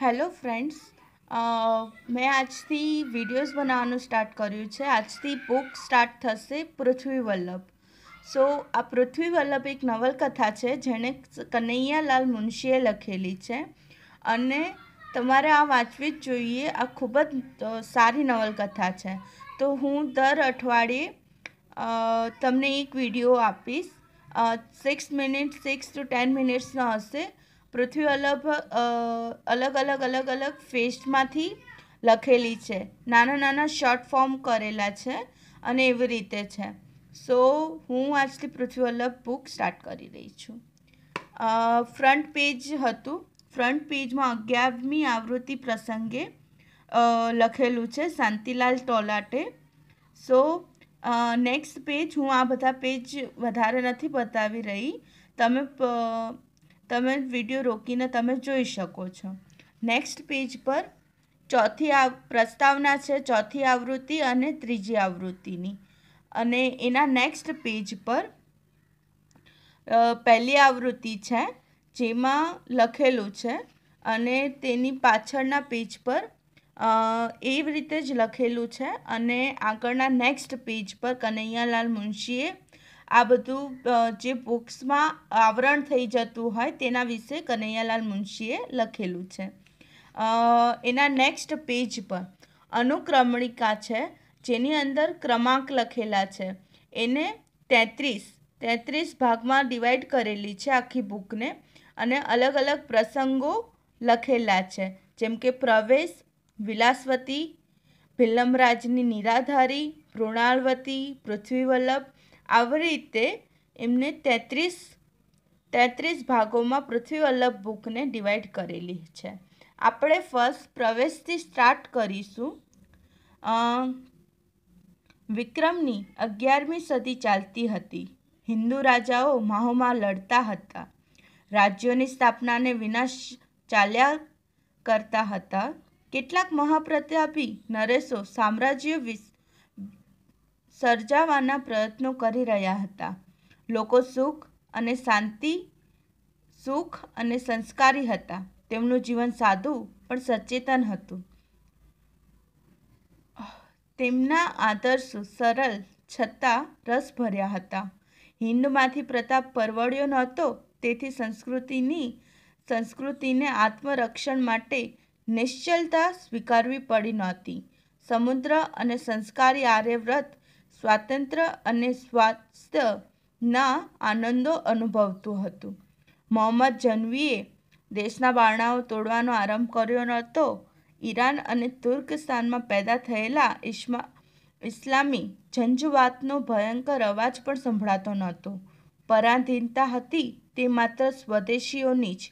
hello friends મેં આજથી videos બનાવવાનું સ્ટાર્ટ કર્યું છે આજથી બુક સ્ટાર્ટ થશે પૃથ્વી વલ્લભ સો આ પૃથ્વી વલ્લભ એક નવલકથા છે જેણે કનૈયાલાલ મુનશીએ લખેલી છે અને તમારે આ વાંચવી જ જોઈએ આ ખૂબ જ સારી નવલકથા છે તો હું દર અઠવાડિયે તમને એક વિડીયો આપીશ six minute six to ten મિનિટ્સનો હશે પૃથ્વી અલગ અલગ અલગ અલગ અલગ ફેસ્ટમાંથી લખેલી છે નાના નાના શોર્ટ ફોર્મ કરેલા છે અને એવી રીતે છે સો હું આજથી પૃથ્વી વલ્લભ બુક સ્ટાર્ટ કરી રહી છું ફ્રન્ટ પેજ હતું ફ્રન્ટ પેજમાં અગિયારમી આવૃત્તિ પ્રસંગે લખેલું છે શાંતિલાલ ટોલાટે સો નેક્સ્ટ પેજ હું આ બધા પેજ વધારે નથી બતાવી રહી તમે તમે વિડીયો રોકીને તમે જોઈ શકો છો નેક્સ્ટ પેજ પર ચોથી આ પ્રસ્તાવના છે ચોથી આવૃત્તિ અને ત્રીજી આવૃત્તિની અને એના નેક્સ્ટ પેજ પર પહેલી આવૃત્તિ છે જેમાં લખેલું છે અને તેની પાછળના પેજ પર એ રીતે જ લખેલું છે અને આગળના નેક્સ્ટ પેજ પર કનૈયાલાલ મુનશીએ આ બધું જે બુક્સમાં આવરણ થઈ જતું હોય તેના વિશે કનૈયાલાલ મુનશીએ લખેલું છે એના નેક્સ્ટ પેજ પર અનુક્રમણિકા છે જેની અંદર ક્રમાંક લખેલા છે એને તેત્રીસ તેત્રીસ ભાગમાં ડિવાઈડ કરેલી છે આખી બુકને અને અલગ અલગ પ્રસંગો લખેલા છે જેમ કે પ્રવેશ વિલાસવતી ભિલ્લમરાજની નિરાધારી મૃણાલવતી પૃથ્વીવલ્લભ આવી રીતે એમને તેત્રીસ તેત્રીસ ભાગોમાં પૃથ્વી વલ્લભ બુકને ડિવાઈડ કરેલી છે આપણે ફર્સ્ટ પ્રવેશથી સ્ટાર્ટ કરીશું વિક્રમની અગિયારમી સદી ચાલતી હતી હિન્દુ રાજાઓ માહોમાં લડતા હતા રાજ્યોની સ્થાપનાને વિનાશ ચાલ્યા કરતા હતા કેટલાક મહાપ્રતાપી નરેશો સામ્રાજ્ય વિસ સર્જાવાના પ્રયત્નો કરી રહ્યા હતા લોકો સુખ અને શાંતિ સુખ અને સંસ્કારી હતા તેમનું જીવન સાદું પણ સચેતન હતું તેમના આદર્શો સરળ છતાં રસભર્યા હતા હિન્દમાંથી પ્રતાપ પરવડ્યો નહોતો તેથી સંસ્કૃતિની સંસ્કૃતિને આત્મરક્ષણ માટે નિશ્ચલતા સ્વીકારવી પડી નહોતી સમુદ્ર અને સંસ્કારી આર્યવ્રત સ્વાતંત્ર્ય અને સ્વાસ્થ્યના આનંદો અનુભવતું હતું મોહમ્મદ જનવીએ દેશના બારણાઓ તોડવાનો આરંભ કર્યો નહોતો ઈરાન અને તુર્કસ્તાનમાં પેદા થયેલા ઇસ્મા ઇસ્લામી જંજવાતનો ભયંકર અવાજ પણ સંભળાતો નહોતો પરાધીનતા હતી તે માત્ર સ્વદેશીઓની જ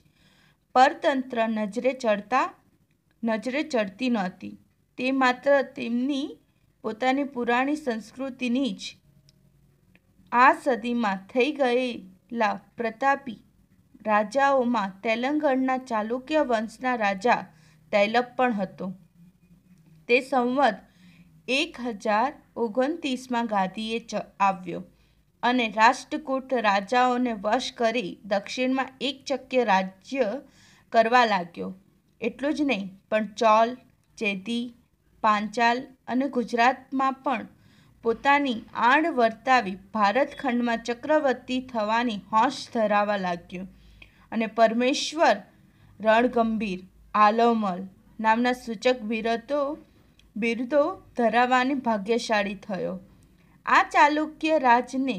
પરતંત્ર નજરે ચડતા નજરે ચડતી નહોતી તે માત્ર તેમની પોતાની પુરાણી સંસ્કૃતિની જ આ સદીમાં થઈ ગયેલા પ્રતાપી રાજાઓમાં તેલંગણના ચાલુક્ય વંશના રાજા તૈલપ પણ હતો તે સંવત એક હજાર ઓગણત્રીસમાં ગાદીએ આવ્યો અને રાષ્ટ્રકૂટ રાજાઓને વશ કરી દક્ષિણમાં એક ચક્ય રાજ્ય કરવા લાગ્યો એટલું જ નહીં પણ ચોલ ચેતી પાંચાલ અને ગુજરાતમાં પણ પોતાની આણ વર્તાવી ભારત ખંડમાં ચક્રવર્તી થવાની હોશ ધરાવા લાગ્યો અને પરમેશ્વર રણગંભીર આલોમલ નામના સૂચક બિરતો બિરદો ધરાવાની ભાગ્યશાળી થયો આ ચાલુક્ય રાજને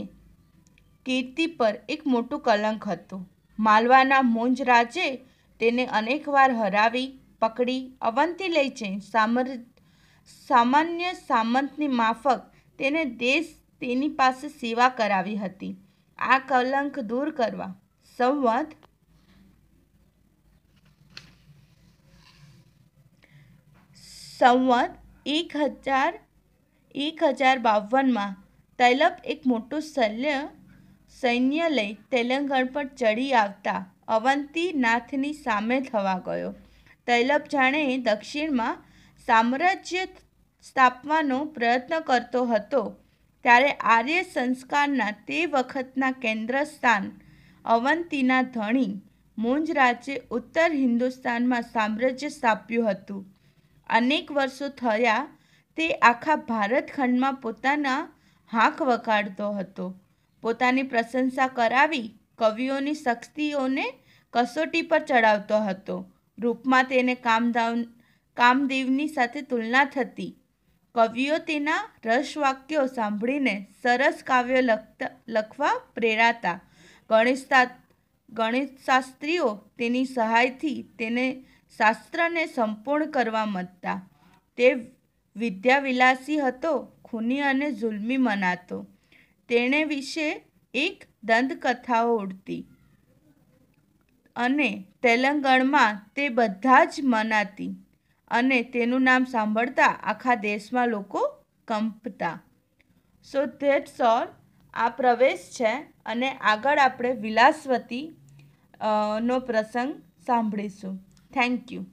કીર્તિ પર એક મોટું કલંક હતું માલવાના મોંજ રાજે તેને અનેકવાર હરાવી પકડી અવંતી લઈ જઈ સામ્રાજ્ય સામાન્ય સામંતની માફક તેને દેશ તેની પાસે સેવા કરાવી હતી આ કલંક દૂર કરવા સંવાદ સંવત એક હજાર એક હજાર બાવનમાં તૈલપ એક મોટું શલ્ય સૈન્ય લઈ તેલંગણ પર ચડી આવતા અવંતીનાથની સામે થવા ગયો તૈલપ જાણે દક્ષિણમાં સામ્રાજ્ય સ્થાપવાનો પ્રયત્ન કરતો હતો ત્યારે આર્ય સંસ્કારના તે વખતના કેન્દ્રસ્થાન અવંતીના ધણી મુંજ રાજે ઉત્તર હિન્દુસ્તાનમાં સામ્રાજ્ય સ્થાપ્યું હતું અનેક વર્ષો થયા તે આખા ભારતખંડમાં પોતાના હાંક વગાડતો હતો પોતાની પ્રશંસા કરાવી કવિઓની શક્તિઓને કસોટી પર ચડાવતો હતો રૂપમાં તેને કામદાન કામદેવની સાથે તુલના થતી કવિઓ તેના રસ વાક્યો સાંભળીને સરસ કાવ્ય લખતા લખવા પ્રેરાતા ગણેશતા ગણિતશાસ્ત્રીઓ તેની સહાયથી તેને શાસ્ત્રને સંપૂર્ણ કરવા મતતા તે વિદ્યાવિલાસી હતો ખૂની અને જુલમી મનાતો તેણે વિશે એક દંતકથાઓ ઉડતી અને તેલંગણમાં તે બધા જ મનાતી અને તેનું નામ સાંભળતા આખા દેશમાં લોકો કંપતા સો ધેટ ઓલ આ પ્રવેશ છે અને આગળ આપણે વિલાસવતી નો પ્રસંગ સાંભળીશું થેન્ક યુ